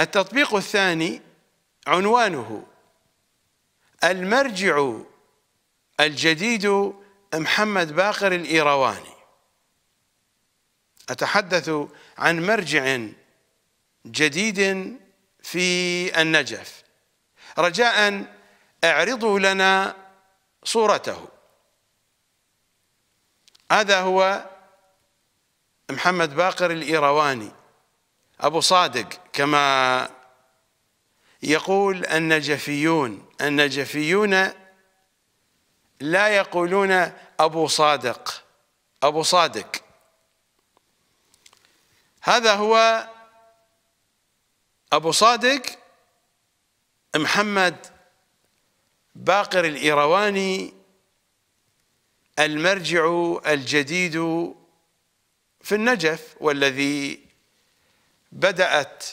التطبيق الثاني عنوانه المرجع الجديد محمد باقر الإيرواني أتحدث عن مرجع جديد في النجف رجاء اعرضوا لنا صورته هذا هو محمد باقر الإيرواني أبو صادق كما يقول النجفيون النجفيون لا يقولون أبو صادق أبو صادق هذا هو أبو صادق محمد باقر الإيرواني المرجع الجديد في النجف والذي بدأت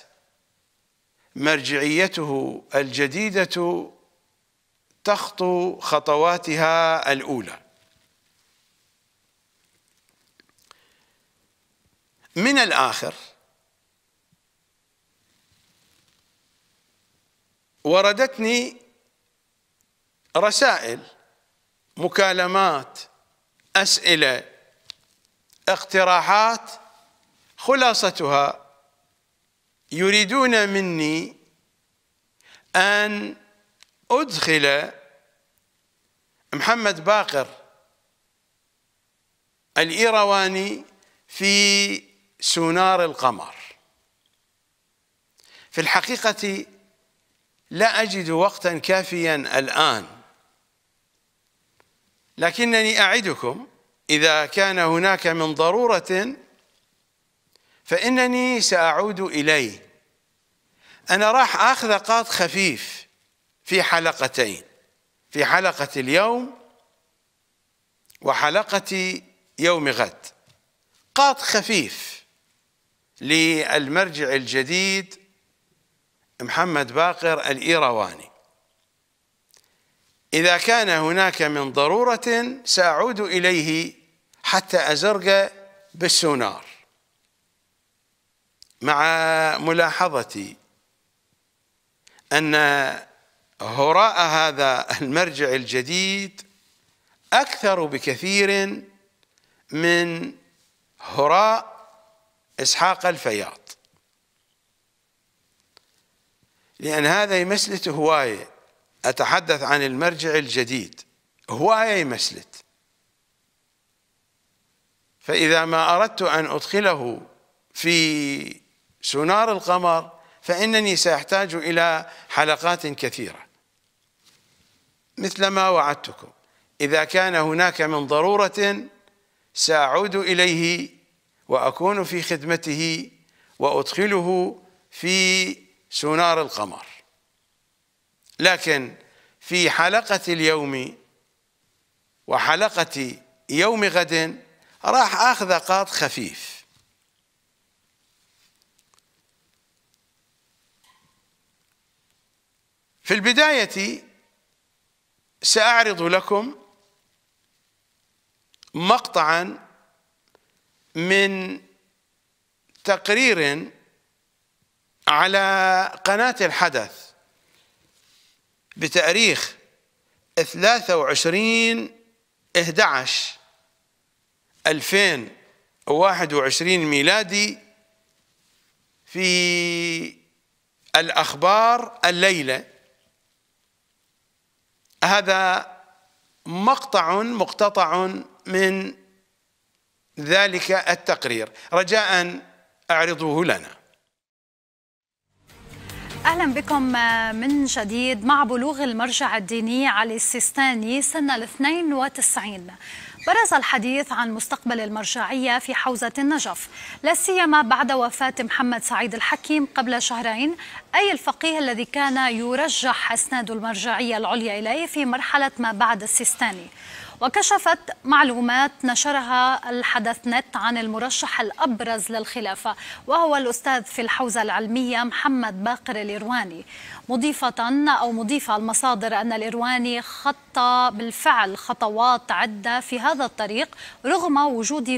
مرجعيته الجديدة تخطو خطواتها الأولى من الآخر وردتني رسائل مكالمات أسئلة اقتراحات خلاصتها يريدون مني أن أدخل محمد باقر الإيرواني في سونار القمر في الحقيقة لا أجد وقتا كافيا الآن لكنني أعدكم إذا كان هناك من ضرورة فإنني سأعود إليه أنا راح أخذ قاط خفيف في حلقتين في حلقة اليوم وحلقة يوم غد قاط خفيف للمرجع الجديد محمد باقر الإيرواني إذا كان هناك من ضرورة سأعود إليه حتى أزرق بالسونار مع ملاحظتي أن هراء هذا المرجع الجديد أكثر بكثير من هراء إسحاق الفياض لأن هذا يمسلت هواية أتحدث عن المرجع الجديد هواية يمسلت فإذا ما أردت أن أدخله في سونار القمر فإنني سأحتاج إلى حلقات كثيرة مثل ما وعدتكم إذا كان هناك من ضرورة سأعود إليه وأكون في خدمته وأدخله في سونار القمر لكن في حلقة اليوم وحلقة يوم غد راح أخذ قاط خفيف في البداية سأعرض لكم مقطعا من تقرير على قناة الحدث بتاريخ 23 11 2021 ميلادي في الأخبار الليلة هذا مقطع مقتطع من ذلك التقرير رجاء اعرضوه لنا اهلا بكم من جديد مع بلوغ المرجع الديني علي السيستاني سنه 92 برز الحديث عن مستقبل المرجعية في حوزة النجف لا سيما بعد وفاة محمد سعيد الحكيم قبل شهرين أي الفقيه الذي كان يرجح أسناد المرجعية العليا إليه في مرحلة ما بعد السيستاني وكشفت معلومات نشرها الحدث نت عن المرشح الأبرز للخلافة وهو الأستاذ في الحوزة العلمية محمد باقر الإرواني مضيفة أو مضيفة المصادر أن الإرواني خط بالفعل خطوات عدة في هذا الطريق رغم وجود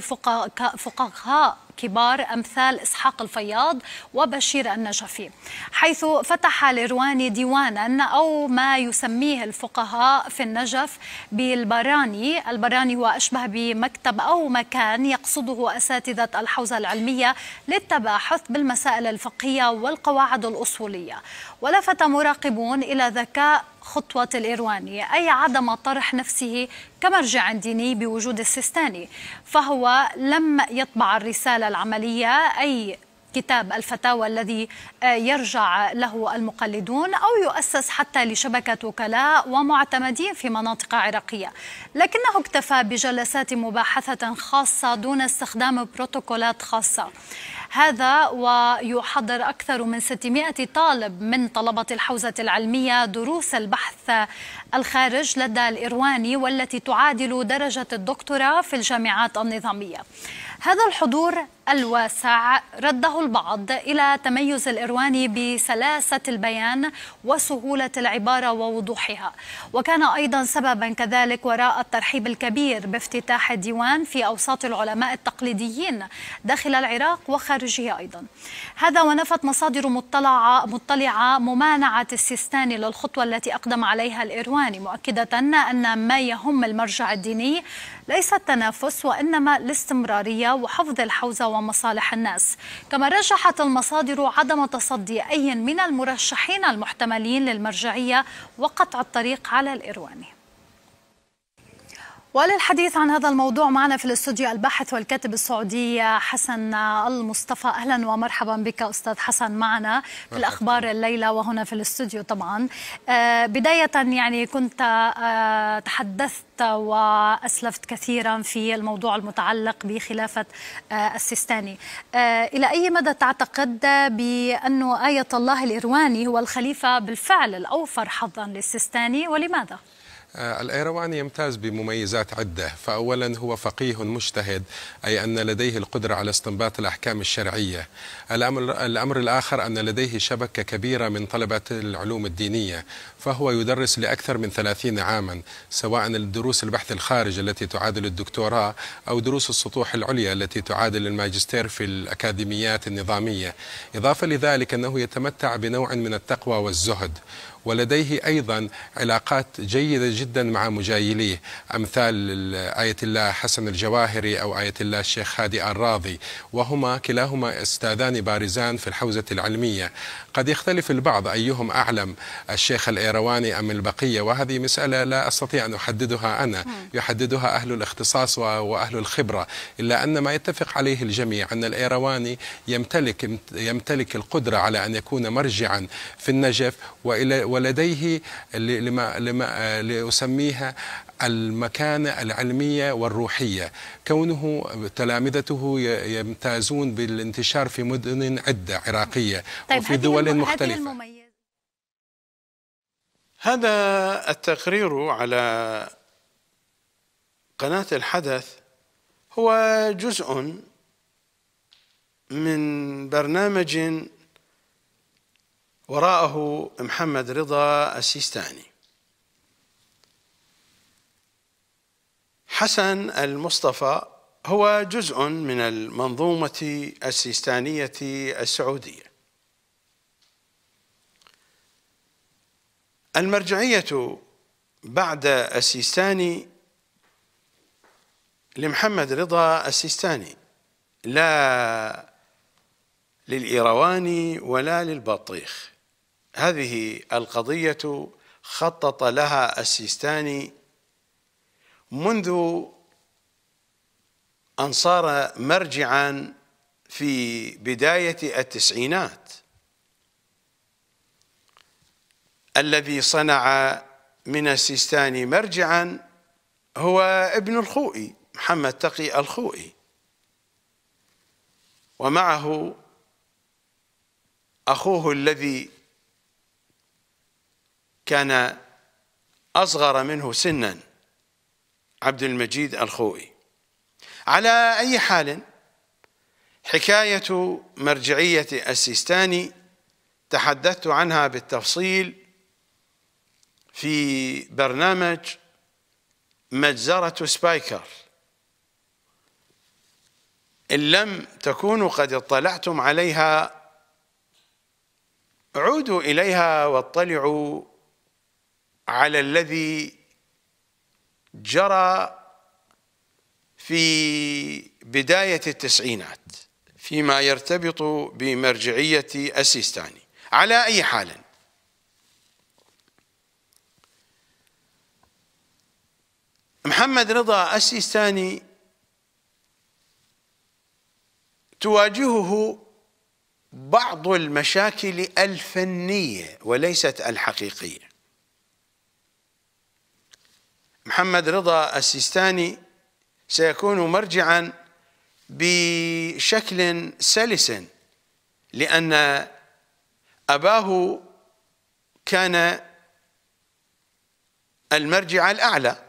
فقهاء كبار أمثال إسحاق الفياض وبشير النجفي حيث فتح لرواني ديوانا أو ما يسميه الفقهاء في النجف بالبراني البراني هو أشبه بمكتب أو مكان يقصده أساتذة الحوزة العلمية للتباحث بالمسائل الفقهية والقواعد الأصولية ولفت مراقبون إلى ذكاء خطوة الإيرواني أي عدم طرح نفسه كمرجع ديني بوجود السيستاني فهو لم يطبع الرسالة العملية أي كتاب الفتاوى الذي آه، يرجع له المقلدون او يؤسس حتى لشبكه وكلاء ومعتمدين في مناطق عراقيه، لكنه اكتفى بجلسات مباحثه خاصه دون استخدام بروتوكولات خاصه. هذا ويحضر اكثر من 600 طالب من طلبه الحوزه العلميه دروس البحث الخارج لدى الايرواني والتي تعادل درجه الدكتوراه في الجامعات النظاميه. هذا الحضور الواسع رده البعض إلى تميز الإرواني بسلاسة البيان وسهولة العبارة ووضوحها وكان أيضا سببا كذلك وراء الترحيب الكبير بافتتاح الديوان في أوساط العلماء التقليديين داخل العراق وخارجه أيضا هذا ونفت مصادر مطلعة, مطلعة ممانعة السيستاني للخطوة التي أقدم عليها الإرواني مؤكدة أن ما يهم المرجع الديني ليس التنافس وإنما الاستمرارية وحفظ الحوزة ومصالح الناس كما رجحت المصادر عدم تصدي أي من المرشحين المحتملين للمرجعية وقطع الطريق على الإرواني وللحديث عن هذا الموضوع معنا في الاستوديو الباحث والكاتب السعودي حسن المصطفى اهلا ومرحبا بك استاذ حسن معنا في الاخبار الليله وهنا في الاستوديو طبعا آه، بدايه يعني كنت آه، تحدثت واسلفت كثيرا في الموضوع المتعلق بخلافه آه، السيستاني الى اي مدى تعتقد بانه ايه الله الايرواني هو الخليفه بالفعل الاوفر حظا للسيستاني ولماذا؟ آه، الأيرواني يمتاز بمميزات عدة فأولا هو فقيه مجتهد أي أن لديه القدرة على استنباط الأحكام الشرعية الأمر, الأمر الآخر أن لديه شبكة كبيرة من طلبة العلوم الدينية فهو يدرس لأكثر من ثلاثين عاما سواء الدروس البحث الخارج التي تعادل الدكتوراه أو دروس السطوح العليا التي تعادل الماجستير في الأكاديميات النظامية إضافة لذلك أنه يتمتع بنوع من التقوى والزهد ولديه أيضا علاقات جيدة جدا مع مجايليه أمثال آية الله حسن الجواهري أو آية الله الشيخ هادي الراضي وهما كلاهما أستاذان بارزان في الحوزة العلمية قد يختلف البعض أيهم أعلم الشيخ الإيرواني أم البقية وهذه مسألة لا أستطيع أن أحددها أنا يحددها أهل الاختصاص وأهل الخبرة إلا أن ما يتفق عليه الجميع أن الإيرواني يمتلك يمتلك القدرة على أن يكون مرجعا في النجف ولديه لما, لما لأسميها المكانة العلمية والروحية كونه تلامذته يمتازون بالانتشار في مدن عدة عراقية طيب وفي دول مختلفة هذا التقرير على قناة الحدث هو جزء من برنامج وراءه محمد رضا السيستاني حسن المصطفى هو جزء من المنظومة السيستانية السعودية المرجعية بعد السيستاني لمحمد رضا السيستاني لا للإيرواني ولا للبطيخ هذه القضية خطط لها السيستاني منذ أن صار مرجعا في بداية التسعينات الذي صنع من السيستان مرجعا هو ابن الخوئي محمد تقي الخوئي ومعه أخوه الذي كان أصغر منه سنا عبد المجيد الخوئي على أي حال حكاية مرجعية السيستاني تحدثت عنها بالتفصيل في برنامج مجزرة سبايكر إن لم تكونوا قد اطلعتم عليها عودوا إليها واطلعوا على الذي جرى في بداية التسعينات فيما يرتبط بمرجعية السيستاني على أي حال محمد رضا السيستاني تواجهه بعض المشاكل الفنيه وليست الحقيقيه محمد رضا السيستاني سيكون مرجعا بشكل سلس لان اباه كان المرجع الاعلى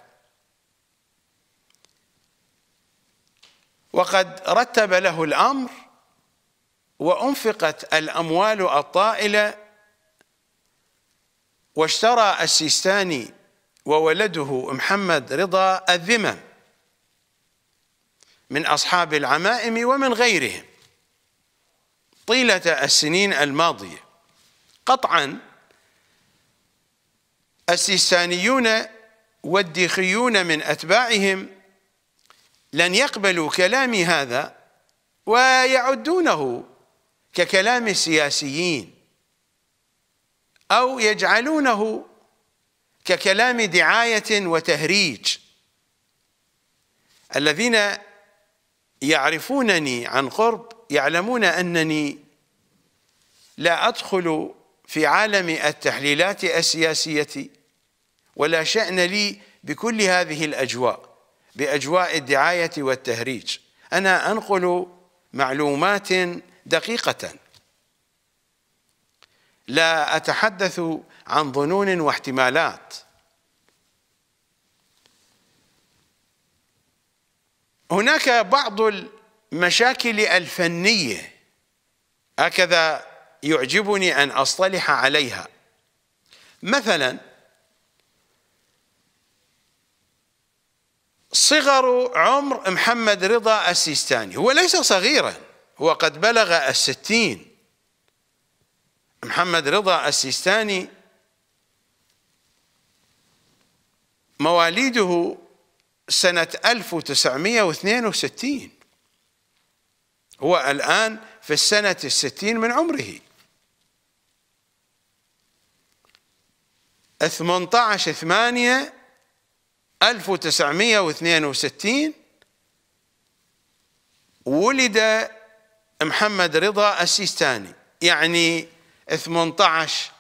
وقد رتب له الأمر وأنفقت الأموال الطائلة واشترى السيستاني وولده محمد رضا الذمم من أصحاب العمائم ومن غيرهم طيلة السنين الماضية قطعا السيستانيون والديخيون من أتباعهم لن يقبلوا كلامي هذا ويعدونه ككلام السياسيين أو يجعلونه ككلام دعاية وتهريج الذين يعرفونني عن قرب يعلمون أنني لا أدخل في عالم التحليلات السياسية ولا شأن لي بكل هذه الأجواء باجواء الدعايه والتهريج انا انقل معلومات دقيقه لا اتحدث عن ظنون واحتمالات هناك بعض المشاكل الفنيه هكذا يعجبني ان اصطلح عليها مثلا صغر عمر محمد رضا السيستاني هو ليس صغيرا هو قد بلغ الستين محمد رضا السيستاني مواليده سنة 1962 هو الآن في السنة الستين من عمره 18 ثمانية 1962 ولد محمد رضا السيستاني يعني 18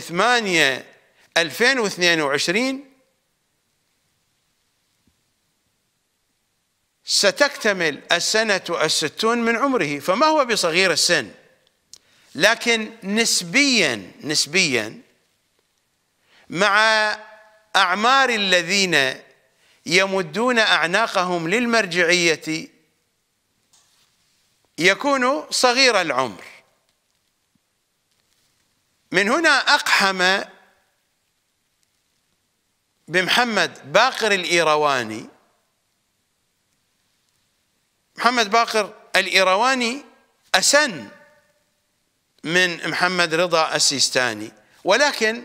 8 2022 ستكتمل السنة الستون من عمره فما هو بصغير السن لكن نسبيا نسبيا مع أعمار الذين يمدون أعناقهم للمرجعية يكون صغير العمر من هنا أقحم بمحمد باقر الإيرواني محمد باقر الإيرواني أسن من محمد رضا السيستاني ولكن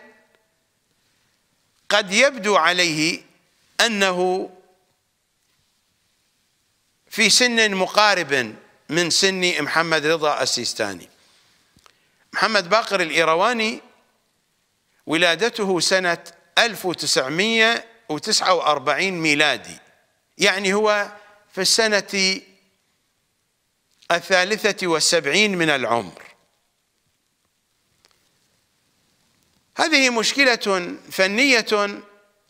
قد يبدو عليه أنه في سن مقارب من سن محمد رضا السيستاني محمد باقر الإيرواني ولادته سنة 1949 ميلادي يعني هو في السنة الثالثة والسبعين من العمر هذه مشكلة فنية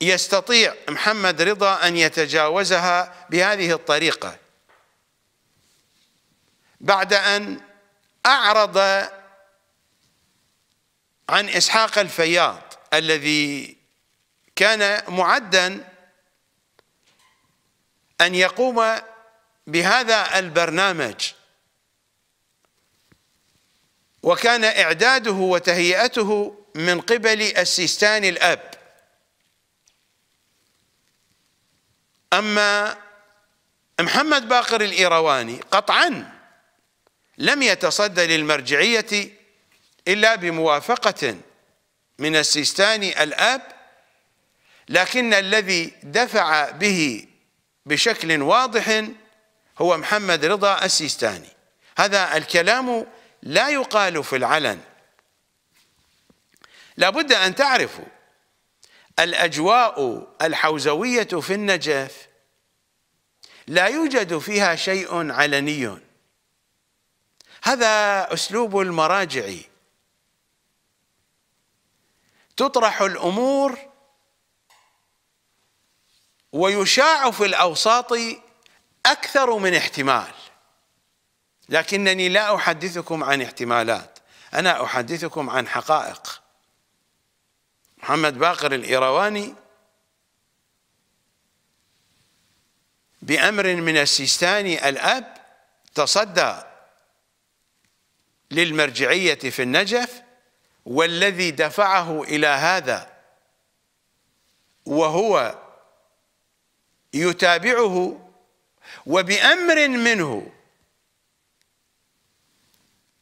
يستطيع محمد رضا أن يتجاوزها بهذه الطريقة بعد أن أعرض عن إسحاق الفياض الذي كان معدا أن يقوم بهذا البرنامج وكان إعداده وتهيئته من قبل السيستان الأب أما محمد باقر الإيرواني قطعا لم يتصدى للمرجعية إلا بموافقة من السيستاني الأب لكن الذي دفع به بشكل واضح هو محمد رضا السيستاني هذا الكلام لا يقال في العلن لابد أن تعرفوا الأجواء الحوزوية في النجف لا يوجد فيها شيء علني هذا أسلوب المراجع تطرح الأمور ويشاع في الأوساط أكثر من احتمال لكنني لا أحدثكم عن احتمالات أنا أحدثكم عن حقائق محمد باقر الإيرواني بأمر من السيستاني الأب تصدى للمرجعية في النجف والذي دفعه إلى هذا وهو يتابعه وبأمر منه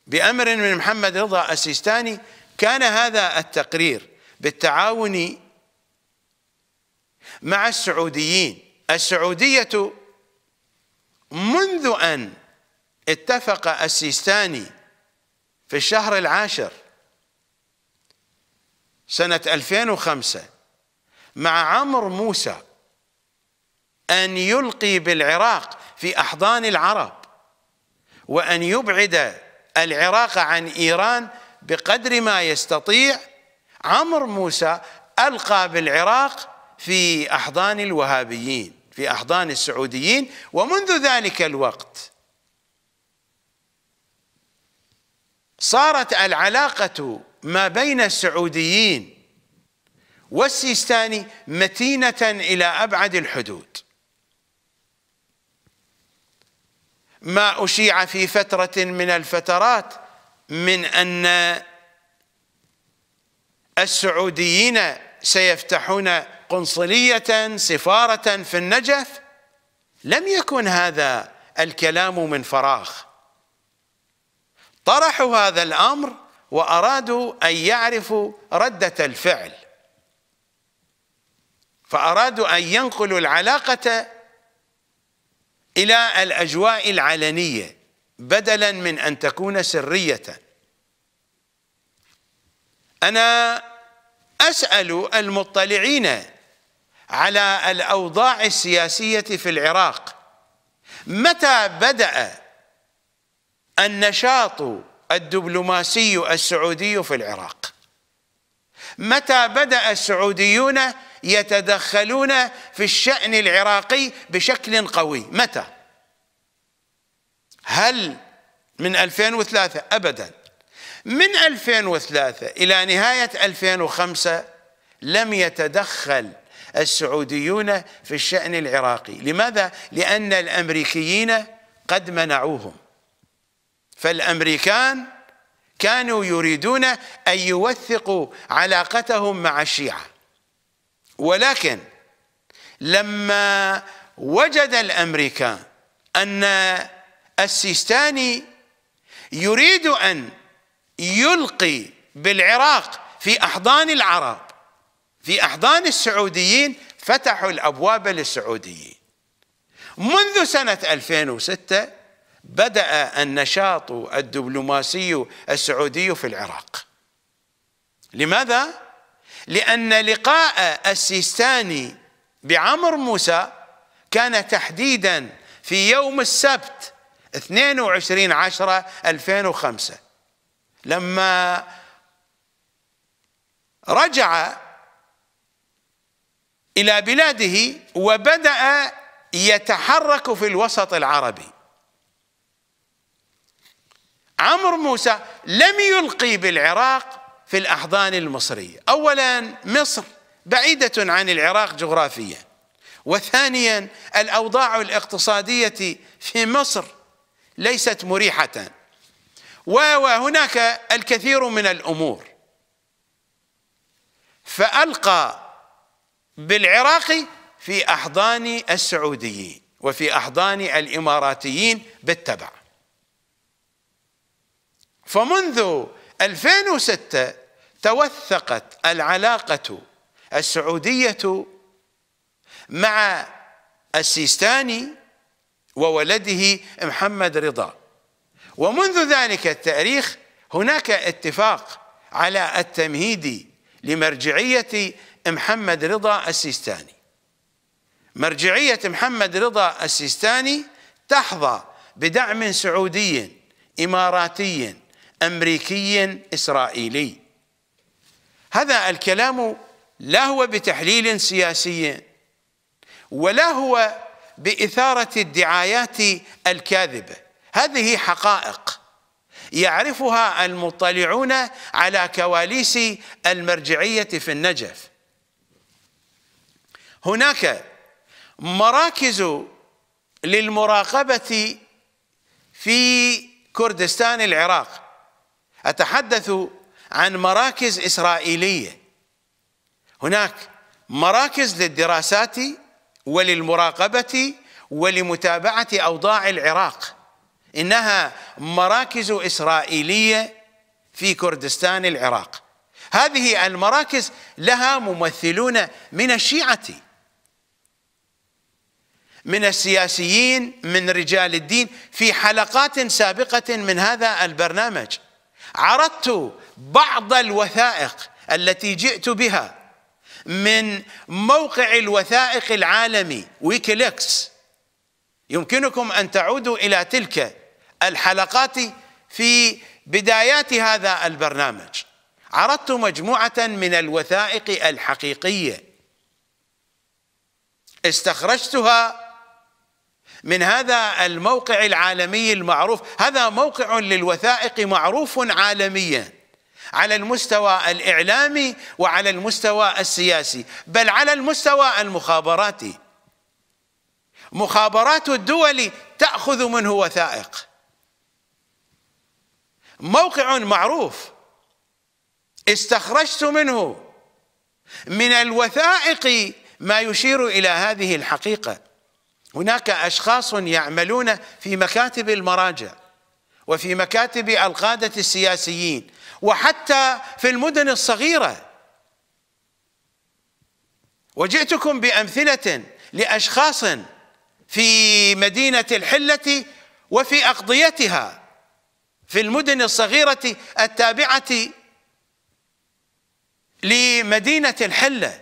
بأمر من محمد رضا السيستاني كان هذا التقرير بالتعاون مع السعوديين السعودية منذ أن اتفق السيستاني في الشهر العاشر سنة 2005 مع عمر موسى أن يلقي بالعراق في أحضان العرب وأن يبعد العراق عن إيران بقدر ما يستطيع عمر موسى ألقى بالعراق في أحضان الوهابيين في أحضان السعوديين ومنذ ذلك الوقت صارت العلاقة ما بين السعوديين والسيستاني متينة إلى أبعد الحدود ما أشيع في فترة من الفترات من أن السعوديين سيفتحون قنصلية سفارة في النجف لم يكن هذا الكلام من فراغ طرحوا هذا الأمر وأرادوا أن يعرفوا ردة الفعل فأرادوا أن ينقلوا العلاقة إلى الأجواء العلنية بدلا من أن تكون سرية أنا أسأل المطلعين على الأوضاع السياسية في العراق متى بدأ النشاط الدبلوماسي السعودي في العراق متى بدأ السعوديون يتدخلون في الشأن العراقي بشكل قوي متى هل من 2003 أبداً من 2003 إلى نهاية 2005 لم يتدخل السعوديون في الشأن العراقي لماذا؟ لأن الأمريكيين قد منعوهم فالأمريكان كانوا يريدون أن يوثقوا علاقتهم مع الشيعة ولكن لما وجد الأمريكان أن السيستاني يريد أن يلقي بالعراق في أحضان العرب في أحضان السعوديين فتحوا الأبواب للسعوديين منذ سنة 2006 بدأ النشاط الدبلوماسي السعودي في العراق لماذا؟ لأن لقاء السيستاني بعمر موسى كان تحديدا في يوم السبت 22 عشرة 2005 لما رجع الى بلاده وبدا يتحرك في الوسط العربي عمرو موسى لم يلقي بالعراق في الاحضان المصريه اولا مصر بعيده عن العراق جغرافيا وثانيا الاوضاع الاقتصاديه في مصر ليست مريحه وهناك الكثير من الامور فالقى بالعراق في احضان السعوديين وفي احضان الاماراتيين بالتبع فمنذ 2006 توثقت العلاقه السعوديه مع السيستاني وولده محمد رضا ومنذ ذلك التاريخ هناك اتفاق على التمهيد لمرجعيه محمد رضا السيستاني مرجعيه محمد رضا السيستاني تحظى بدعم سعودي اماراتي امريكي اسرائيلي هذا الكلام لا هو بتحليل سياسي ولا هو باثاره الدعايات الكاذبه هذه حقائق يعرفها المطلعون على كواليس المرجعية في النجف هناك مراكز للمراقبة في كردستان العراق أتحدث عن مراكز إسرائيلية هناك مراكز للدراسات وللمراقبة ولمتابعة أوضاع العراق إنها مراكز إسرائيلية في كردستان العراق هذه المراكز لها ممثلون من الشيعة من السياسيين من رجال الدين في حلقات سابقة من هذا البرنامج عرضت بعض الوثائق التي جئت بها من موقع الوثائق العالمي ويكيليكس يمكنكم أن تعودوا إلى تلك الحلقات في بدايات هذا البرنامج عرضت مجموعة من الوثائق الحقيقية استخرجتها من هذا الموقع العالمي المعروف هذا موقع للوثائق معروف عالميا على المستوى الإعلامي وعلى المستوى السياسي بل على المستوى المخابراتي مخابرات الدول تأخذ منه وثائق موقع معروف استخرجت منه من الوثائق ما يشير إلى هذه الحقيقة هناك أشخاص يعملون في مكاتب المراجع وفي مكاتب القادة السياسيين وحتى في المدن الصغيرة وجئتكم بأمثلة لأشخاص في مدينة الحلة وفي أقضيتها في المدن الصغيرة التابعة لمدينة الحلة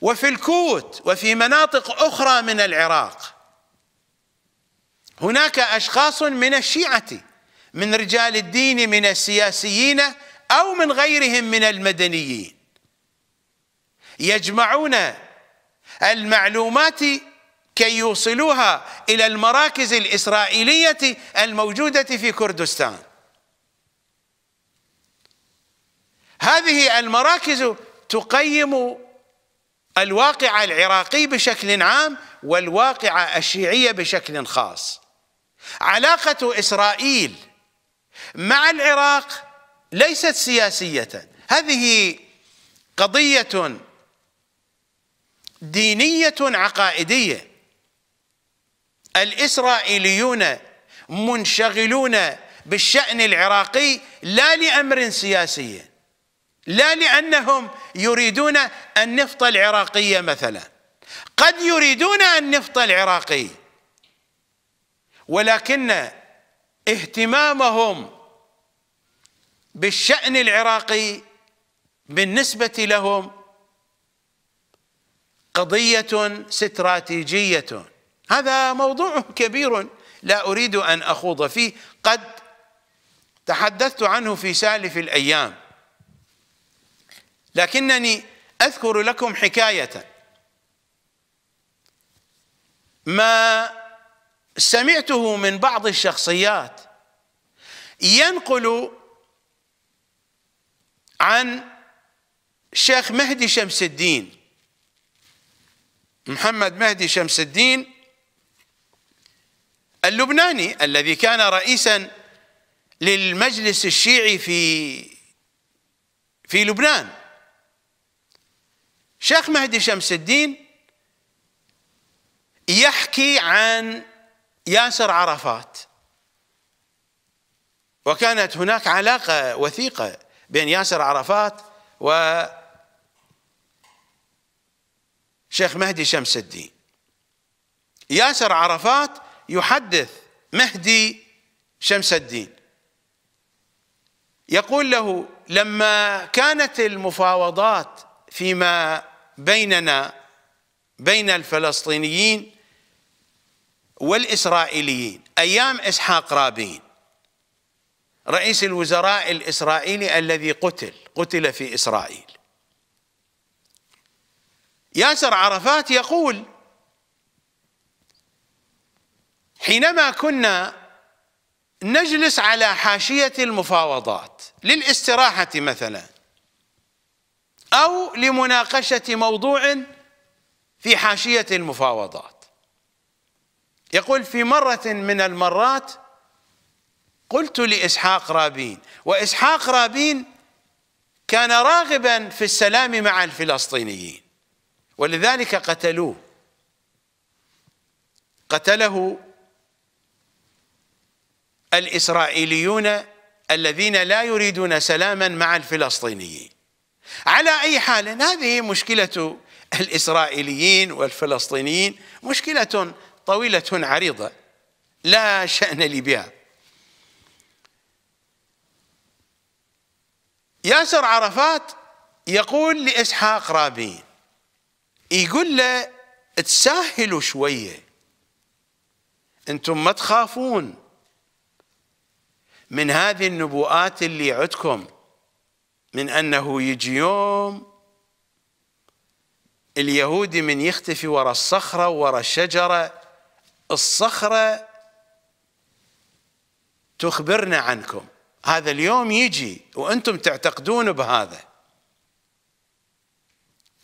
وفي الكوت وفي مناطق أخرى من العراق هناك أشخاص من الشيعة من رجال الدين من السياسيين أو من غيرهم من المدنيين يجمعون المعلومات كي يوصلوها إلى المراكز الإسرائيلية الموجودة في كردستان هذه المراكز تقيم الواقع العراقي بشكل عام والواقع الشيعي بشكل خاص علاقة إسرائيل مع العراق ليست سياسية هذه قضية دينية عقائدية الإسرائيليون منشغلون بالشأن العراقي لا لأمر سياسي لا لأنهم يريدون النفط العراقية مثلا قد يريدون النفط العراقي ولكن اهتمامهم بالشأن العراقي بالنسبة لهم قضية استراتيجية هذا موضوع كبير لا أريد أن أخوض فيه قد تحدثت عنه في سالف الأيام لكنني أذكر لكم حكاية ما سمعته من بعض الشخصيات ينقل عن شيخ مهدي شمس الدين محمد مهدي شمس الدين اللبناني الذي كان رئيسا للمجلس الشيعي في في لبنان شيخ مهدي شمس الدين يحكي عن ياسر عرفات وكانت هناك علاقة وثيقة بين ياسر عرفات و شيخ مهدي شمس الدين ياسر عرفات يحدث مهدي شمس الدين يقول له لما كانت المفاوضات فيما بيننا بين الفلسطينيين والإسرائيليين أيام إسحاق رابين رئيس الوزراء الإسرائيلي الذي قتل قتل في إسرائيل ياسر عرفات يقول حينما كنا نجلس على حاشية المفاوضات للاستراحة مثلا أو لمناقشة موضوع في حاشية المفاوضات يقول في مرة من المرات قلت لإسحاق رابين وإسحاق رابين كان راغبا في السلام مع الفلسطينيين ولذلك قتلوه قتله الإسرائيليون الذين لا يريدون سلاما مع الفلسطينيين على أي حال هذه مشكلة الإسرائيليين والفلسطينيين مشكلة طويلة عريضة لا شأن لي بها ياسر عرفات يقول لإسحاق رابين يقول له تسهلوا شوية انتم ما تخافون من هذه النبوءات اللي عندكم من أنه يجي يوم اليهودي من يختفي وراء الصخرة وراء الشجرة الصخرة تخبرنا عنكم هذا اليوم يجي وأنتم تعتقدون بهذا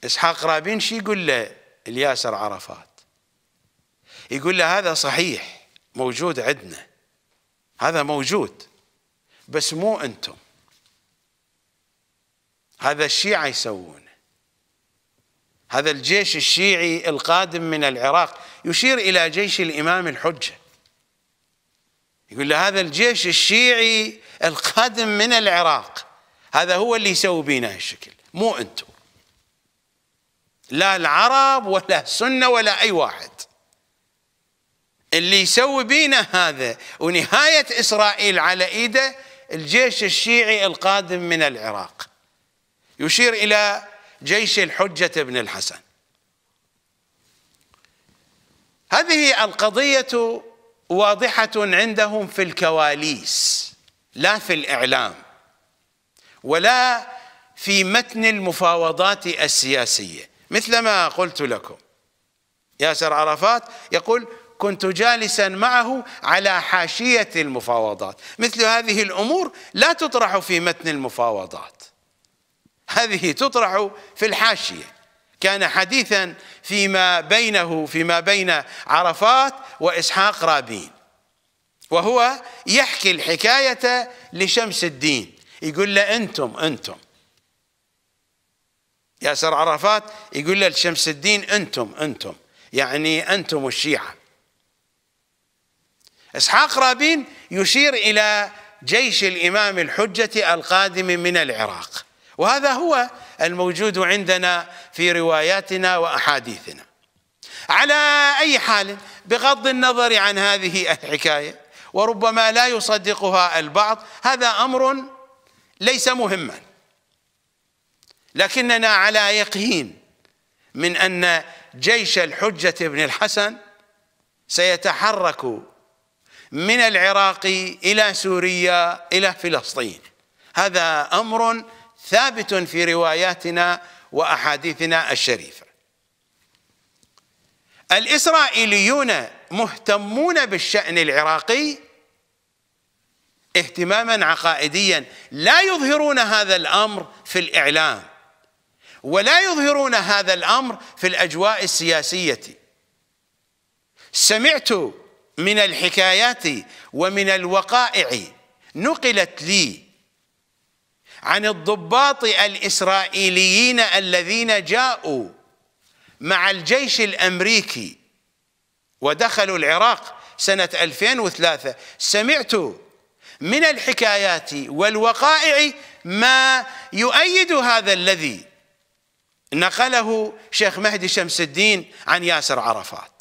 إسحاق رابين شي يقول له الياسر عرفات يقول له هذا صحيح موجود عندنا هذا موجود بس مو انتم هذا الشيعة يسوونه هذا الجيش الشيعي القادم من العراق يشير إلى جيش الإمام الحجة يقول له هذا الجيش الشيعي القادم من العراق هذا هو اللي يسوي بينا هالشكل مو انتم لا العرب ولا السنة ولا أي واحد اللي يسوي بينا هذا ونهاية إسرائيل على إيده الجيش الشيعي القادم من العراق يشير إلى جيش الحجة بن الحسن هذه القضية واضحة عندهم في الكواليس لا في الإعلام ولا في متن المفاوضات السياسية مثل ما قلت لكم ياسر عرفات يقول كنت جالسا معه على حاشية المفاوضات مثل هذه الأمور لا تطرح في متن المفاوضات هذه تطرح في الحاشية كان حديثا فيما بينه فيما بين عرفات وإسحاق رابين وهو يحكي الحكاية لشمس الدين يقول له أنتم أنتم ياسر عرفات يقول له لشمس الدين أنتم أنتم يعني أنتم الشيعة اسحاق رابين يشير الى جيش الامام الحجه القادم من العراق وهذا هو الموجود عندنا في رواياتنا واحاديثنا على اي حال بغض النظر عن هذه الحكايه وربما لا يصدقها البعض هذا امر ليس مهما لكننا على يقين من ان جيش الحجه بن الحسن سيتحرك من العراق إلى سوريا إلى فلسطين هذا أمر ثابت في رواياتنا وأحاديثنا الشريفة الإسرائيليون مهتمون بالشأن العراقي اهتماما عقائديا لا يظهرون هذا الأمر في الإعلام ولا يظهرون هذا الأمر في الأجواء السياسية سمعت من الحكايات ومن الوقائع نقلت لي عن الضباط الاسرائيليين الذين جاءوا مع الجيش الامريكي ودخلوا العراق سنه 2003 سمعت من الحكايات والوقائع ما يؤيد هذا الذي نقله شيخ مهدي شمس الدين عن ياسر عرفات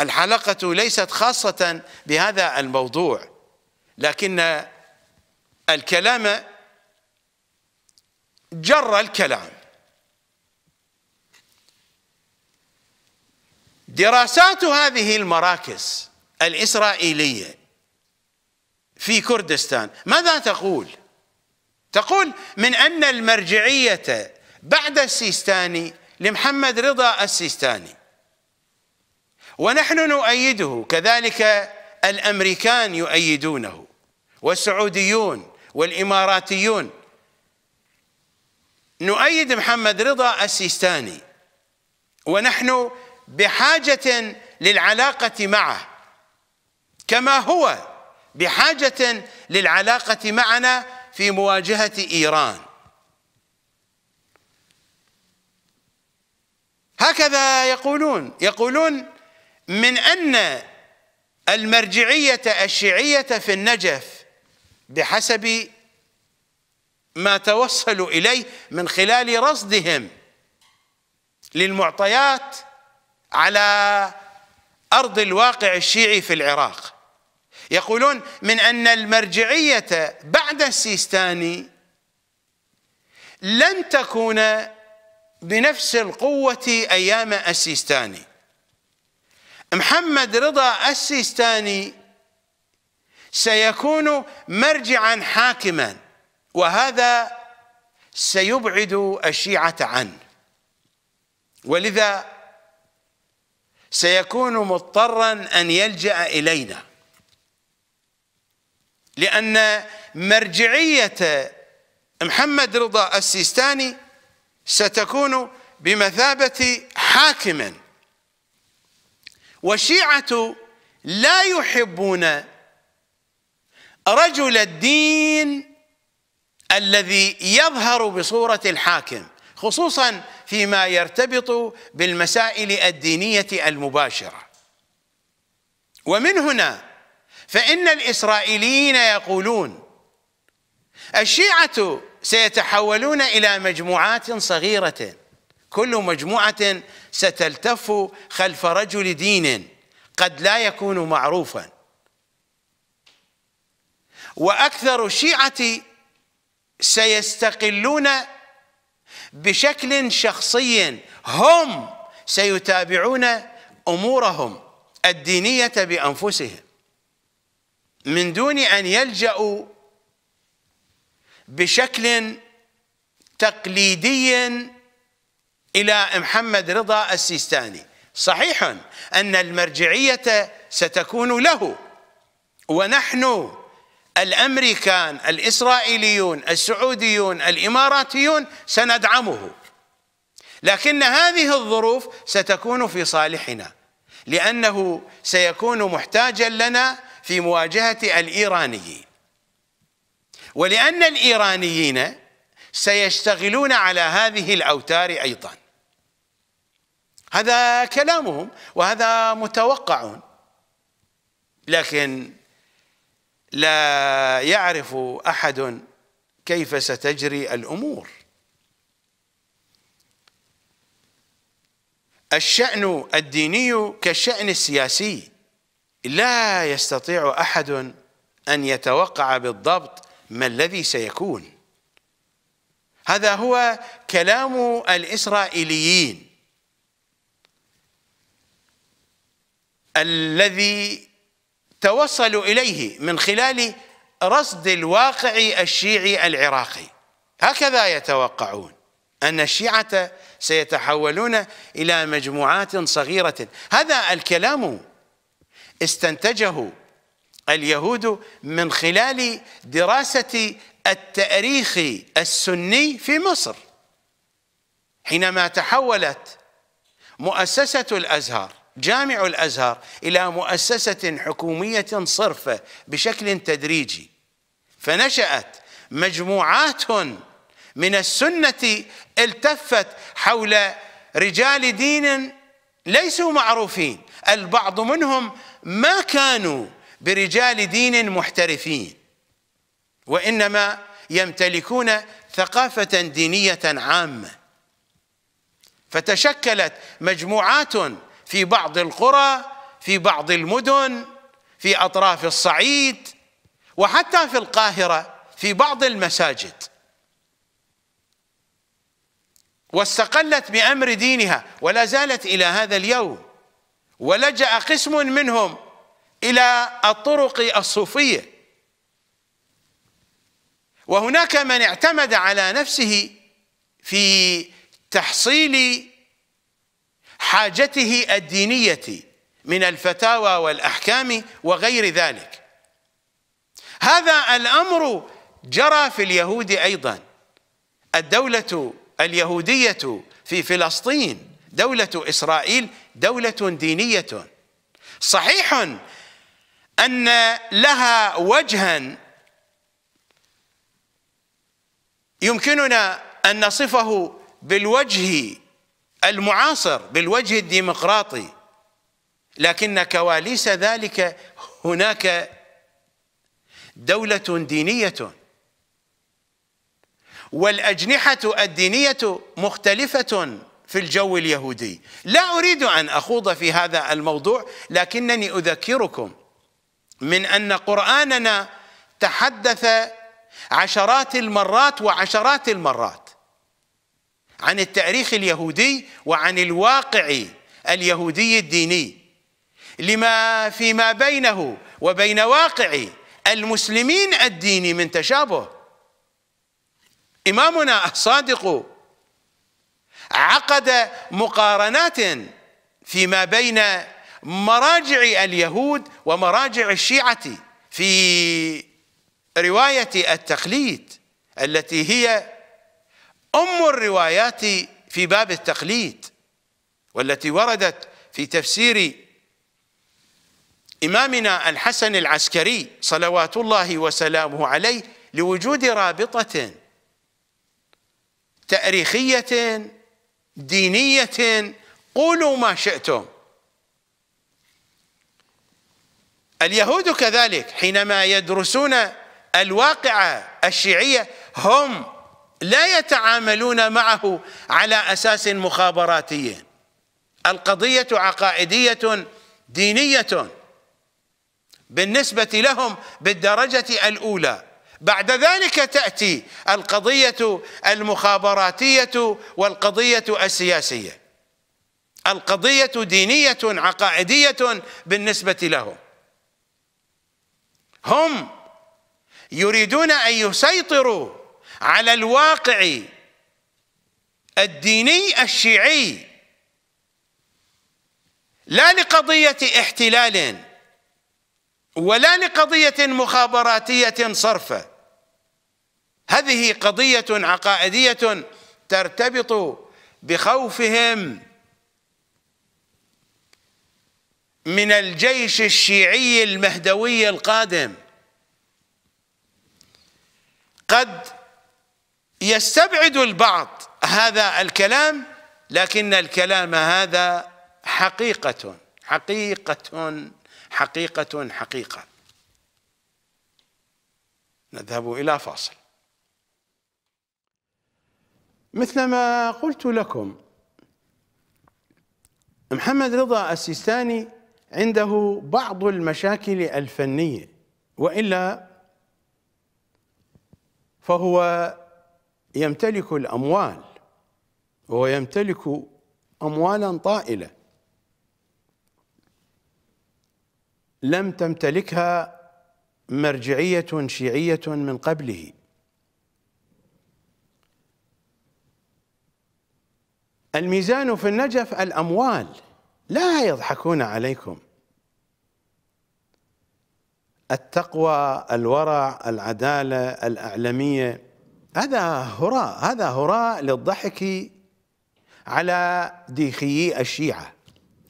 الحلقة ليست خاصة بهذا الموضوع لكن الكلام جر الكلام دراسات هذه المراكز الإسرائيلية في كردستان ماذا تقول؟ تقول من أن المرجعية بعد السيستاني لمحمد رضا السيستاني ونحن نؤيده كذلك الامريكان يؤيدونه والسعوديون والاماراتيون نؤيد محمد رضا السيستاني ونحن بحاجه للعلاقه معه كما هو بحاجه للعلاقه معنا في مواجهه ايران هكذا يقولون يقولون من أن المرجعية الشيعية في النجف بحسب ما توصلوا إليه من خلال رصدهم للمعطيات على أرض الواقع الشيعي في العراق يقولون من أن المرجعية بعد السيستاني لن تكون بنفس القوة أيام السيستاني محمد رضا السيستاني سيكون مرجعا حاكما وهذا سيبعد الشيعة عنه ولذا سيكون مضطرا أن يلجأ إلينا لأن مرجعية محمد رضا السيستاني ستكون بمثابة حاكم والشيعة لا يحبون رجل الدين الذي يظهر بصورة الحاكم خصوصا فيما يرتبط بالمسائل الدينية المباشرة ومن هنا فإن الإسرائيليين يقولون الشيعة سيتحولون إلى مجموعات صغيرة كل مجموعة ستلتف خلف رجل دين قد لا يكون معروفا وأكثر الشيعة سيستقلون بشكل شخصي هم سيتابعون أمورهم الدينية بأنفسهم من دون أن يلجأوا بشكل تقليدي إلى محمد رضا السيستاني صحيح أن المرجعية ستكون له ونحن الأمريكان الإسرائيليون السعوديون الإماراتيون سندعمه لكن هذه الظروف ستكون في صالحنا لأنه سيكون محتاجا لنا في مواجهة الإيرانيين ولأن الإيرانيين سيشتغلون على هذه الأوتار أيضاً هذا كلامهم وهذا متوقع لكن لا يعرف احد كيف ستجري الامور الشان الديني كالشان السياسي لا يستطيع احد ان يتوقع بالضبط ما الذي سيكون هذا هو كلام الاسرائيليين الذي توصلوا إليه من خلال رصد الواقع الشيعي العراقي هكذا يتوقعون أن الشيعة سيتحولون إلى مجموعات صغيرة هذا الكلام استنتجه اليهود من خلال دراسة التاريخ السني في مصر حينما تحولت مؤسسة الازهار جامع الازهر الى مؤسسه حكوميه صرفه بشكل تدريجي فنشات مجموعات من السنه التفت حول رجال دين ليسوا معروفين البعض منهم ما كانوا برجال دين محترفين وانما يمتلكون ثقافه دينيه عامه فتشكلت مجموعات في بعض القرى في بعض المدن في اطراف الصعيد وحتى في القاهره في بعض المساجد واستقلت بامر دينها ولا زالت الى هذا اليوم ولجا قسم منهم الى الطرق الصوفيه وهناك من اعتمد على نفسه في تحصيل حاجته الدينية من الفتاوى والأحكام وغير ذلك هذا الأمر جرى في اليهود أيضا الدولة اليهودية في فلسطين دولة إسرائيل دولة دينية صحيح أن لها وجها يمكننا أن نصفه بالوجه المعاصر بالوجه الديمقراطي لكن كواليس ذلك هناك دولة دينية والأجنحة الدينية مختلفة في الجو اليهودي لا أريد أن أخوض في هذا الموضوع لكنني أذكركم من أن قرآننا تحدث عشرات المرات وعشرات المرات عن التاريخ اليهودي وعن الواقع اليهودي الديني لما فيما بينه وبين واقع المسلمين الديني من تشابه إمامنا الصادق عقد مقارنات فيما بين مراجع اليهود ومراجع الشيعة في رواية التقليد التي هي أم الروايات في باب التقليد والتي وردت في تفسير إمامنا الحسن العسكري صلوات الله وسلامه عليه لوجود رابطة تاريخية دينية قولوا ما شئتم اليهود كذلك حينما يدرسون الواقعة الشيعية هم لا يتعاملون معه على أساس مخابراتي القضية عقائدية دينية بالنسبة لهم بالدرجة الأولى بعد ذلك تأتي القضية المخابراتية والقضية السياسية القضية دينية عقائدية بالنسبة لهم هم يريدون أن يسيطروا على الواقع الديني الشيعي لا لقضية احتلال ولا لقضية مخابراتية صرفة هذه قضية عقائدية ترتبط بخوفهم من الجيش الشيعي المهدوي القادم قد يستبعد البعض هذا الكلام لكن الكلام هذا حقيقة حقيقة حقيقة حقيقة نذهب إلى فاصل مثلما قلت لكم محمد رضا السيستاني عنده بعض المشاكل الفنية وإلا فهو يمتلك الأموال ويمتلك أموالا طائلة لم تمتلكها مرجعية شيعية من قبله الميزان في النجف الأموال لا يضحكون عليكم التقوى الورع العدالة الأعلمية هذا هراء هذا هراء للضحك على ديخيي الشيعة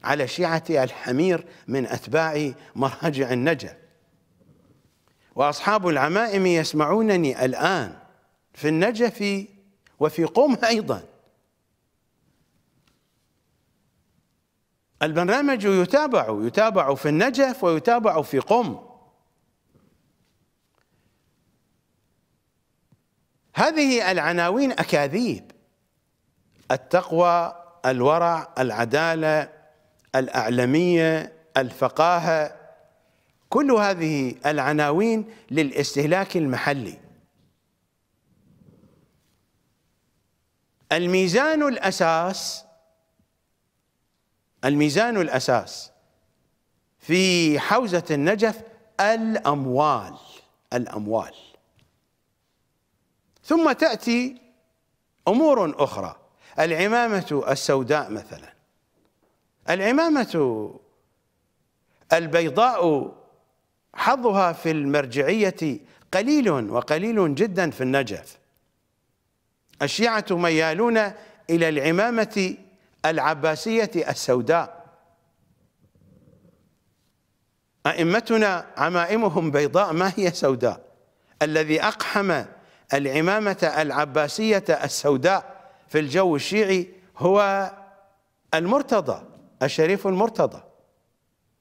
على شيعة الحمير من أتباع مراجع النجا وأصحاب العمائم يسمعونني الآن في النجف وفي قوم أيضا البرنامج يتابع يتابع في النجف ويتابع في قم هذه العناوين اكاذيب التقوى الورع العداله الاعلميه الفقاهه كل هذه العناوين للاستهلاك المحلي الميزان الاساس الميزان الاساس في حوزه النجف الاموال الاموال ثم تأتي أمور أخرى العمامة السوداء مثلا العمامة البيضاء حظها في المرجعية قليل وقليل جدا في النجف الشيعة ميالون إلى العمامة العباسية السوداء أئمتنا عمائمهم بيضاء ما هي سوداء الذي أقحم العمامة العباسية السوداء في الجو الشيعي هو المرتضى الشريف المرتضى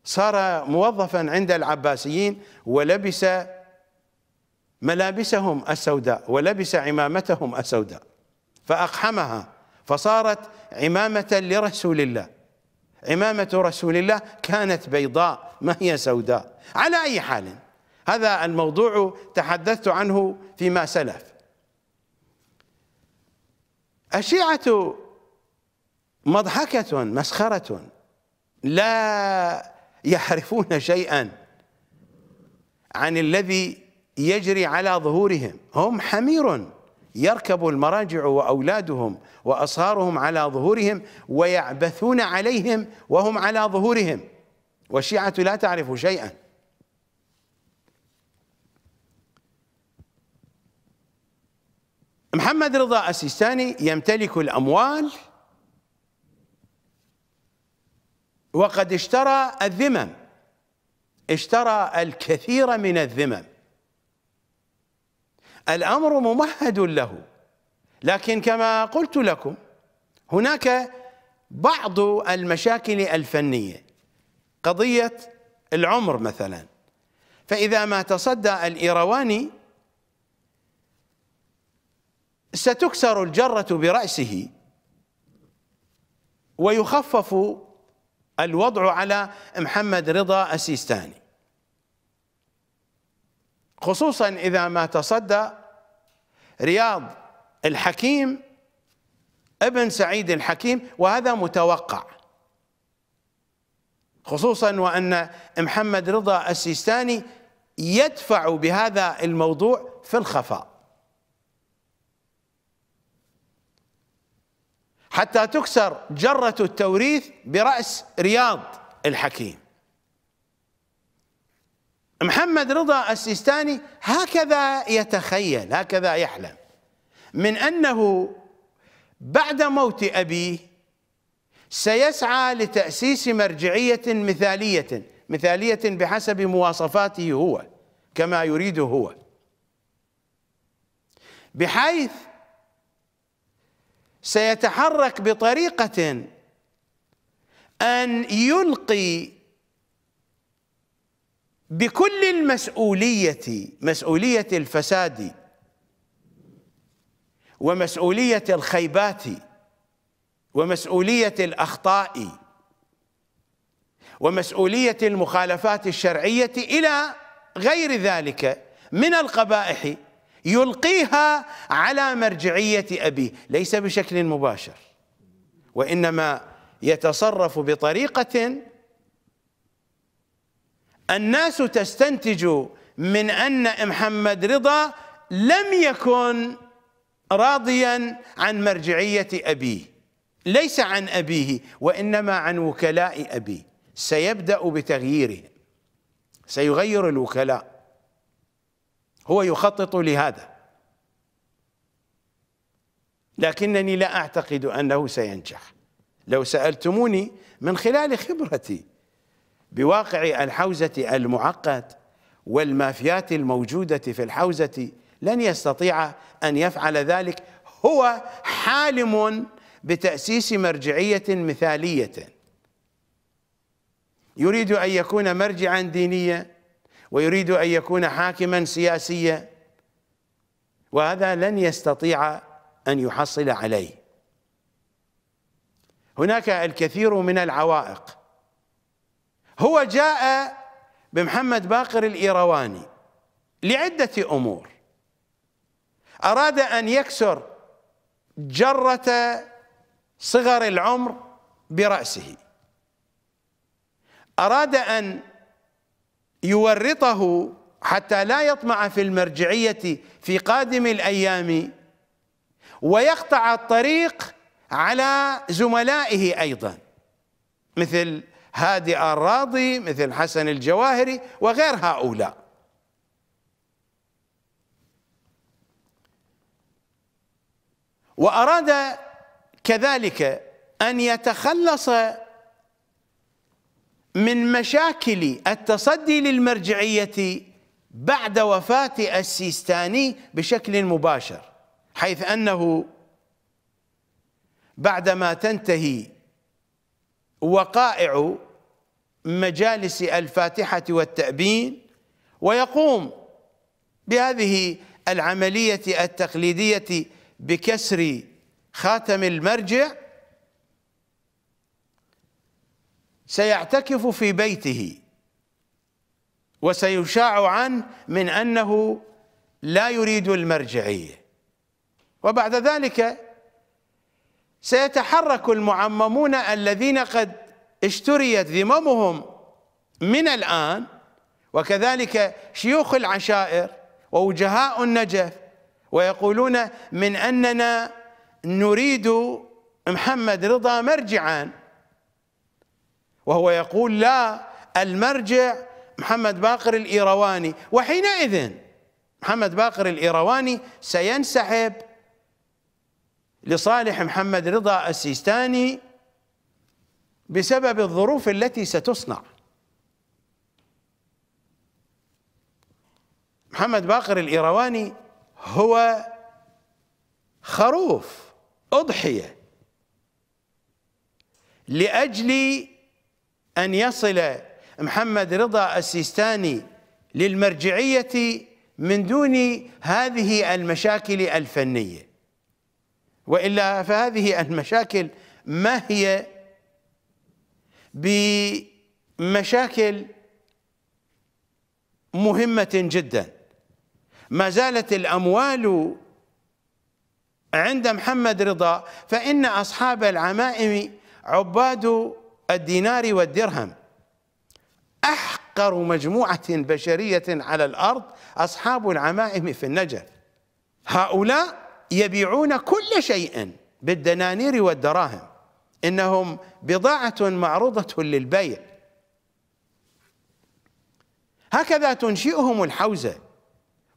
صار موظفا عند العباسيين ولبس ملابسهم السوداء ولبس عمامتهم السوداء فأقحمها فصارت عمامة لرسول الله عمامة رسول الله كانت بيضاء ما هي سوداء على أي حال هذا الموضوع تحدثت عنه فيما سلف الشيعة مضحكة مسخرة لا يحرفون شيئا عن الذي يجري على ظهورهم هم حمير يركب المراجع وأولادهم وأصهارهم على ظهورهم ويعبثون عليهم وهم على ظهورهم والشيعة لا تعرف شيئا محمد رضا السيستاني يمتلك الأموال وقد اشترى الذمم اشترى الكثير من الذمم الأمر ممهد له لكن كما قلت لكم هناك بعض المشاكل الفنية قضية العمر مثلا فإذا ما تصدى الإيرواني ستكسر الجرة برأسه ويخفف الوضع على محمد رضا السيستاني خصوصا إذا ما تصدى رياض الحكيم ابن سعيد الحكيم وهذا متوقع خصوصا وأن محمد رضا السيستاني يدفع بهذا الموضوع في الخفاء حتى تكسر جرة التوريث برأس رياض الحكيم محمد رضا السيستاني هكذا يتخيل هكذا يحلم من أنه بعد موت أبيه سيسعى لتأسيس مرجعية مثالية مثالية بحسب مواصفاته هو كما يريده هو بحيث سيتحرك بطريقة أن يلقي بكل المسؤولية مسؤولية الفساد ومسؤولية الخيبات ومسؤولية الأخطاء ومسؤولية المخالفات الشرعية إلى غير ذلك من القبائح يلقيها على مرجعية أبيه ليس بشكل مباشر وإنما يتصرف بطريقة الناس تستنتج من أن محمد رضا لم يكن راضيا عن مرجعية أبيه ليس عن أبيه وإنما عن وكلاء أبيه سيبدأ بتغييره سيغير الوكلاء هو يخطط لهذا لكنني لا أعتقد أنه سينجح لو سألتموني من خلال خبرتي بواقع الحوزة المعقد والمافيات الموجودة في الحوزة لن يستطيع أن يفعل ذلك هو حالم بتأسيس مرجعية مثالية يريد أن يكون مرجعا دينيا ويريد أن يكون حاكما سياسيا وهذا لن يستطيع أن يحصل عليه هناك الكثير من العوائق هو جاء بمحمد باقر الإيرواني لعدة أمور أراد أن يكسر جرة صغر العمر برأسه أراد أن يورطه حتى لا يطمع في المرجعية في قادم الأيام ويقطع الطريق على زملائه أيضا مثل هادي الراضي مثل حسن الجواهري وغير هؤلاء وأراد كذلك أن يتخلص من مشاكل التصدي للمرجعية بعد وفاة السيستاني بشكل مباشر حيث أنه بعدما تنتهي وقائع مجالس الفاتحة والتأبين ويقوم بهذه العملية التقليدية بكسر خاتم المرجع سيعتكف في بيته وسيشاع عنه من أنه لا يريد المرجعية وبعد ذلك سيتحرك المعممون الذين قد اشتريت ذممهم من الآن وكذلك شيوخ العشائر ووجهاء النجف ويقولون من أننا نريد محمد رضا مرجعاً وهو يقول لا المرجع محمد باقر الإيرواني وحينئذ محمد باقر الإيرواني سينسحب لصالح محمد رضا السيستاني بسبب الظروف التي ستصنع محمد باقر الإيرواني هو خروف أضحية لأجل أن يصل محمد رضا السيستاني للمرجعية من دون هذه المشاكل الفنية وإلا فهذه المشاكل ما هي بمشاكل مهمة جدا ما زالت الأموال عند محمد رضا فإن أصحاب العمائم عباد الدينار والدرهم أحقر مجموعة بشرية على الأرض أصحاب العمائم في النجف هؤلاء يبيعون كل شيء بالدنانير والدراهم إنهم بضاعة معروضة للبيع هكذا تنشئهم الحوزة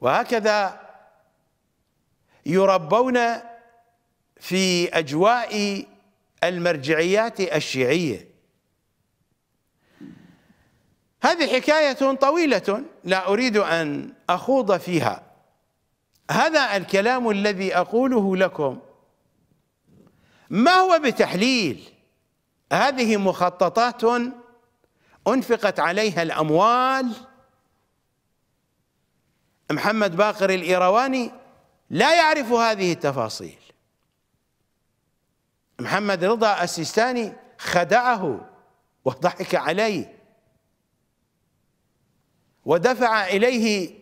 وهكذا يربون في أجواء المرجعيات الشيعيه هذه حكاية طويلة لا أريد أن أخوض فيها هذا الكلام الذي أقوله لكم ما هو بتحليل هذه مخططات أنفقت عليها الأموال محمد باقر الإيرواني لا يعرف هذه التفاصيل محمد رضا السيستاني خدعه وضحك عليه ودفع إليه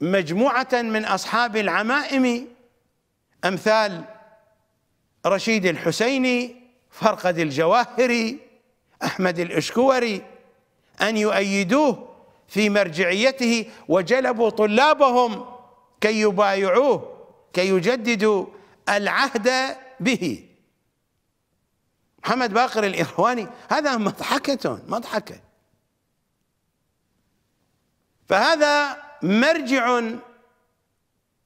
مجموعة من أصحاب العمائم أمثال رشيد الحسيني فرقد الجواهري أحمد الإشكوري أن يؤيدوه في مرجعيته وجلبوا طلابهم كي يبايعوه كي يجددوا العهد به محمد باقر الإخواني هذا مضحكة مضحكة فهذا مرجع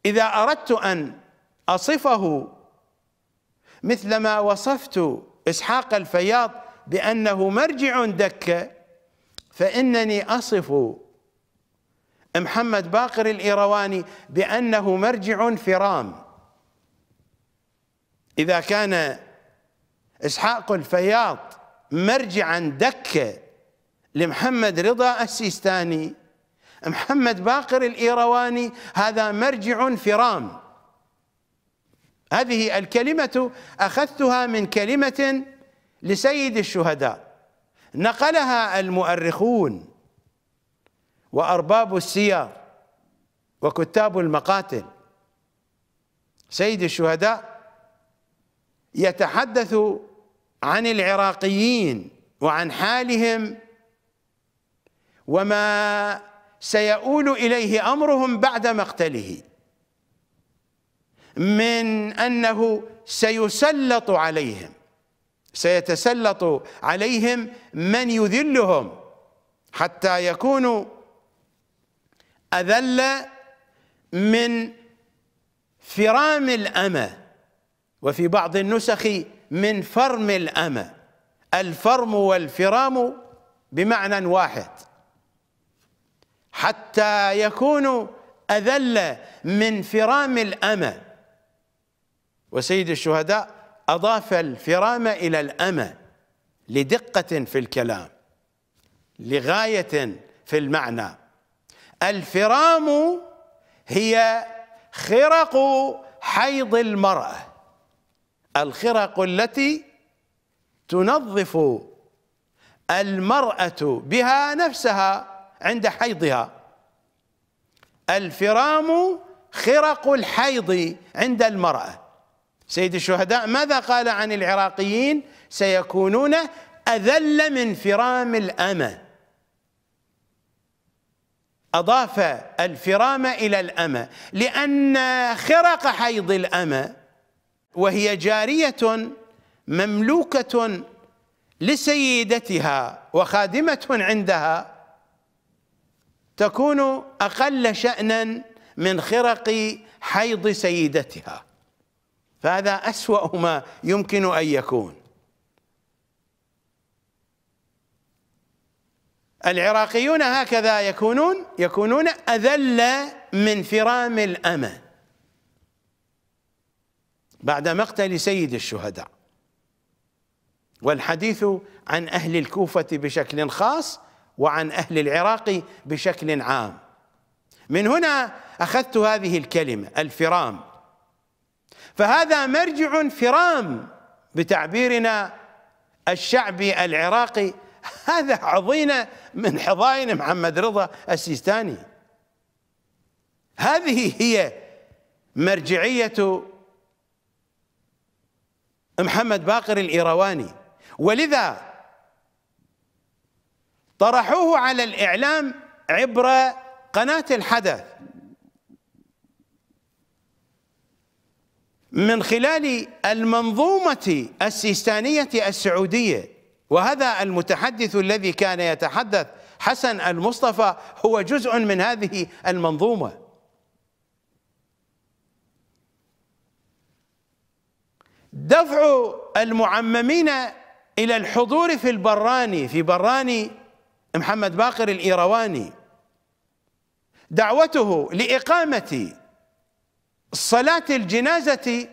إذا أردت أن أصفه مثلما وصفت إسحاق الفياض بأنه مرجع دكة فإنني أصف محمد باقر الإيرواني بأنه مرجع فرام إذا كان إسحاق الفياض مرجعا دكة لمحمد رضا السيستاني محمد باقر الإيرواني هذا مرجع فرام هذه الكلمة أخذتها من كلمة لسيد الشهداء نقلها المؤرخون وأرباب السير وكتاب المقاتل سيد الشهداء يتحدث عن العراقيين وعن حالهم وما سيؤول اليه امرهم بعد مقتله من انه سيسلط عليهم سيتسلط عليهم من يذلهم حتى يكونوا اذل من فرام الأمة وفي بعض النسخ من فرم الأمة الفرم والفرام بمعنى واحد حتى يكونوا أذل من فرام الأمة وسيد الشهداء أضاف الفرام إلى الأمة لدقة في الكلام لغاية في المعنى الفرام هي خرق حيض المرأة الخرق التي تنظف المرأة بها نفسها عند حيضها الفرام خرق الحيض عند المرأة سيد الشهداء ماذا قال عن العراقيين سيكونون أذل من فرام الأمة أضاف الفرام إلى الأمة لأن خرق حيض الأمة وهي جارية مملوكة لسيدتها وخادمة عندها تكون أقل شأنا من خرق حيض سيدتها فهذا أسوأ ما يمكن أن يكون العراقيون هكذا يكونون يكونون أذل من فرام الأمة بعد مقتل سيد الشهداء والحديث عن أهل الكوفة بشكل خاص وعن أهل العراق بشكل عام من هنا أخذت هذه الكلمة الفرام فهذا مرجع فرام بتعبيرنا الشعبي العراقي هذا عضينا من حضاين محمد رضا السيستاني هذه هي مرجعية محمد باقر الإيرواني ولذا طرحوه على الإعلام عبر قناة الحدث من خلال المنظومة السيستانية السعودية وهذا المتحدث الذي كان يتحدث حسن المصطفى هو جزء من هذه المنظومة دفع المعممين إلى الحضور في البراني في براني محمد باقر الايرواني دعوته لاقامه صلاه الجنازه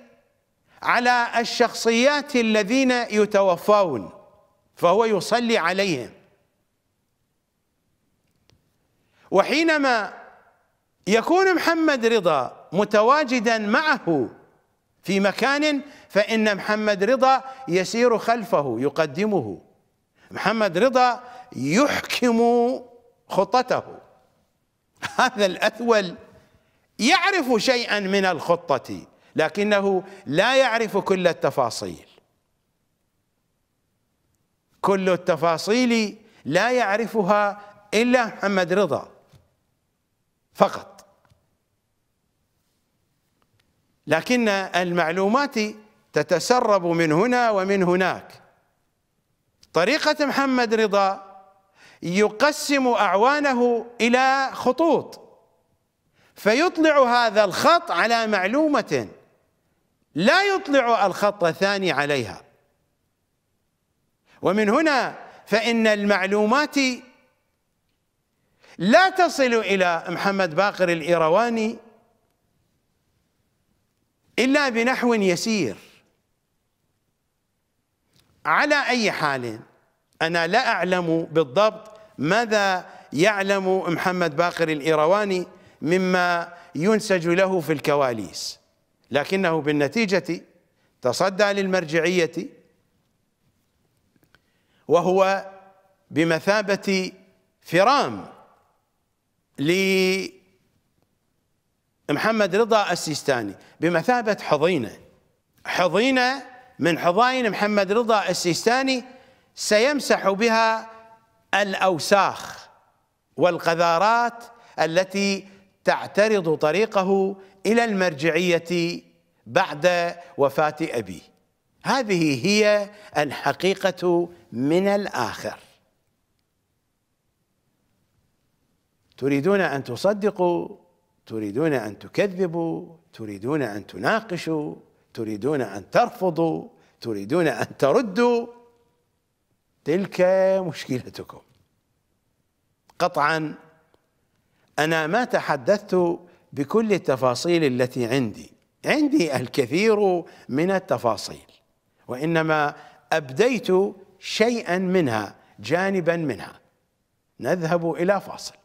على الشخصيات الذين يتوفون فهو يصلي عليهم وحينما يكون محمد رضا متواجدا معه في مكان فإن محمد رضا يسير خلفه يقدمه محمد رضا يحكم خطته هذا الاثول يعرف شيئا من الخطه لكنه لا يعرف كل التفاصيل كل التفاصيل لا يعرفها الا محمد رضا فقط لكن المعلومات تتسرب من هنا ومن هناك طريقه محمد رضا يقسم أعوانه إلى خطوط فيطلع هذا الخط على معلومة لا يطلع الخط الثاني عليها ومن هنا فإن المعلومات لا تصل إلى محمد باقر الإيرواني إلا بنحو يسير على أي حال أنا لا أعلم بالضبط ماذا يعلم محمد باقر الإيرواني مما ينسج له في الكواليس لكنه بالنتيجة تصدى للمرجعية وهو بمثابة فرام لمحمد رضا السيستاني بمثابة حضينة حضينة من حضاين محمد رضا السيستاني سيمسح بها الأوساخ والقذارات التي تعترض طريقه إلى المرجعية بعد وفاة أبيه هذه هي الحقيقة من الآخر تريدون أن تصدقوا تريدون أن تكذبوا تريدون أن تناقشوا تريدون أن ترفضوا تريدون أن تردوا تلك مشكلتكم قطعا أنا ما تحدثت بكل التفاصيل التي عندي عندي الكثير من التفاصيل وإنما أبديت شيئا منها جانبا منها نذهب إلى فاصل